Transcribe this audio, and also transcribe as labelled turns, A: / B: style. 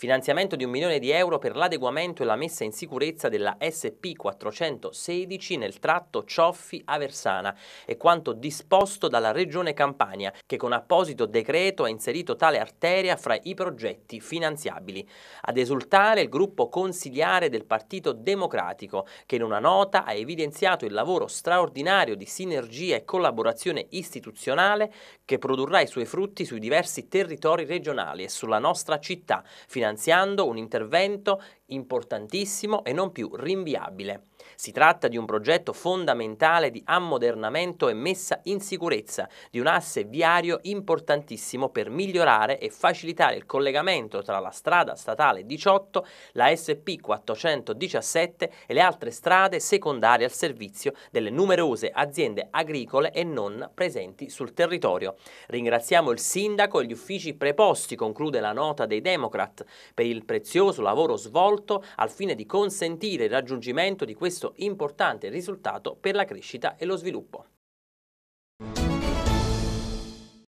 A: Finanziamento di un milione di euro per l'adeguamento e la messa in sicurezza della SP416 nel tratto Cioffi-Aversana e quanto disposto dalla Regione Campania che con apposito decreto ha inserito tale arteria fra i progetti finanziabili. Ad esultare il gruppo consigliare del Partito Democratico che in una nota ha evidenziato il lavoro straordinario di sinergia e collaborazione istituzionale che produrrà i suoi frutti sui diversi territori regionali e sulla nostra città, finanziando finanziando un intervento importantissimo e non più rinviabile. Si tratta di un progetto fondamentale di ammodernamento e messa in sicurezza di un asse viario importantissimo per migliorare e facilitare il collegamento tra la strada statale 18, la SP 417 e le altre strade secondarie al servizio delle numerose aziende agricole e non presenti sul territorio. Ringraziamo il sindaco e gli uffici preposti, conclude la nota dei Democrat, per il prezioso lavoro svolto al fine di consentire il raggiungimento di questo questo importante risultato per la crescita e lo sviluppo.